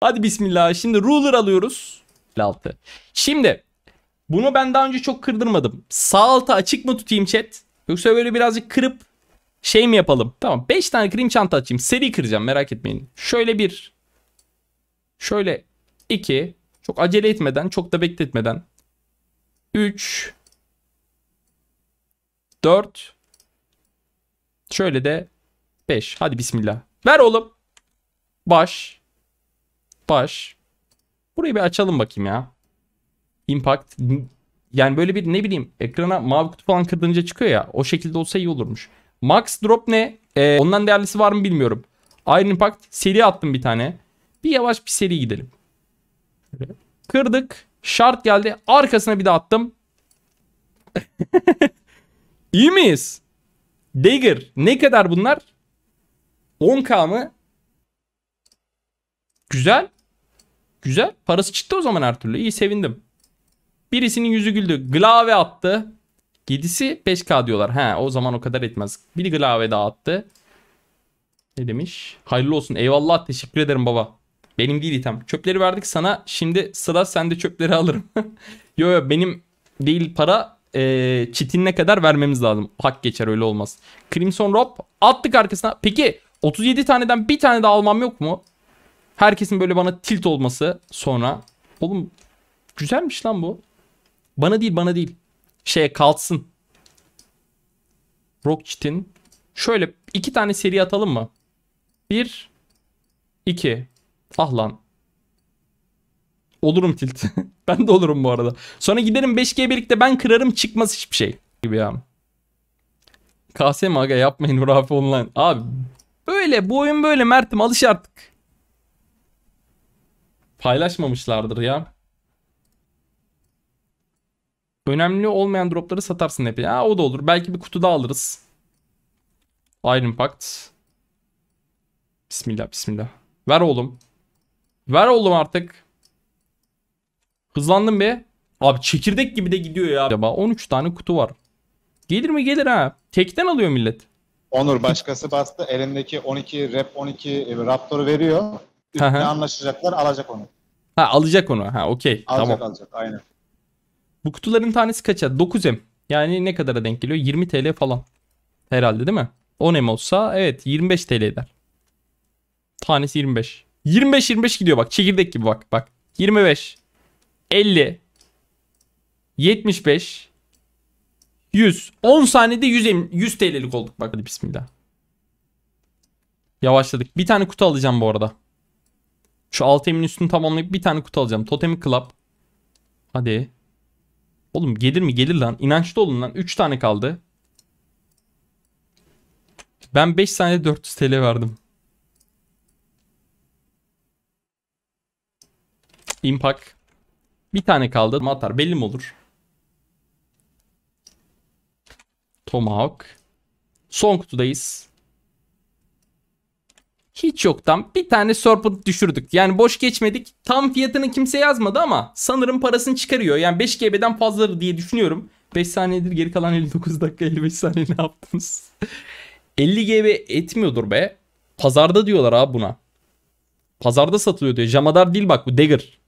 Hadi bismillah. Şimdi ruler alıyoruz. 6. Şimdi bunu ben daha önce çok kırdırmadım. Sağ alta açık mı tutayım chat? Yoksa böyle birazcık kırıp şey mi yapalım? Tamam 5 tane krim çanta açayım. Seri kıracağım merak etmeyin. Şöyle bir. Şöyle iki. Çok acele etmeden çok da bekletmeden. 3 4 Şöyle de 5. Hadi bismillah. Ver oğlum. Baş baş. Burayı bir açalım bakayım ya. Impact. Yani böyle bir ne bileyim ekrana mavi kutu falan kırdığınca çıkıyor ya. O şekilde olsa iyi olurmuş. Max drop ne? Ee, ondan değerlisi var mı bilmiyorum. Iron Impact seri attım bir tane. Bir yavaş bir seri gidelim. Kırdık. Şart geldi. Arkasına bir de attım. İyi miyiz? Dagger. Ne kadar bunlar? 10k mı? Güzel. Güzel. Parası çıktı o zaman her türlü. İyi sevindim. Birisinin yüzü güldü. Glave attı. 7'si 5K diyorlar. He o zaman o kadar etmez. Bir glave daha attı. Ne demiş? Hayırlı olsun. Eyvallah teşekkür ederim baba. Benim değil item. Çöpleri verdik sana. Şimdi sıra sende çöpleri alırım. yo yo benim değil para. E, çitinine kadar vermemiz lazım. Hak geçer öyle olmaz. Crimson Rob attık arkasına. Peki 37 taneden bir tane daha almam yok mu? Herkesin böyle bana tilt olması sonra. Oğlum güzelmiş lan bu. Bana değil bana değil. Şeye kalsın. Rockchit'in. Şöyle iki tane seri atalım mı? Bir. iki. Ah lan. Olurum tilt. ben de olurum bu arada. Sonra giderim 5G birlikte ben kırarım çıkmaz hiçbir şey. Gibi ya. KSM aga yapmayın hurafe online. Abi böyle bu oyun böyle Mert'im alış artık paylaşmamışlardır ya. Önemli olmayan dropları satarsın hep. Ya o da olur. Belki bir kutuda alırız. Iron Pact. Bismillah bismillah. Ver oğlum. Ver oğlum artık. Hızlandım be. Abi çekirdek gibi de gidiyor ya. Acaba 13 tane kutu var. Gelir mi gelir ha. Tekten alıyor millet. Onur başkası bastı. Elindeki 12 rep 12 raptoru veriyor. Üstüne anlaşacaklar alacak onu. Ha alacak onu. Ha okey. tamam. alacak aynen. Bu kutuların tanesi kaça? 9 M. Yani ne kadara denk geliyor? 20 TL falan. Herhalde değil mi? 10 M olsa evet 25 TL eder. Tanesi 25. 25-25 gidiyor bak. Çekirdek gibi bak. Bak. 25. 50. 75. 100. 10 saniyede 100, 100 TL'lik olduk bak. Hadi bismillah. Yavaşladık. Bir tane kutu alacağım bu arada. Şu alt emin üstünü tamamlayıp bir tane kutu alacağım. Totemi Club. Hadi. Oğlum gelir mi? Gelir lan. İnançlı olun lan. 3 tane kaldı. Ben 5 saniyede 400 TL verdim. Impact. Bir tane kaldı. Matar belli mi olur? Tomahawk. Son kutudayız hiç yoktan bir tane Serpent düşürdük. Yani boş geçmedik. Tam fiyatını kimse yazmadı ama sanırım parasını çıkarıyor. Yani 5 GB'den fazladır diye düşünüyorum. 5 saniyedir geri kalan 59 dakika 55 saniye ne yaptınız? 50 GB etmiyordur be. Pazarda diyorlar abi buna. Pazarda satılıyor diyor. Jamadar değil bak bu Dagger.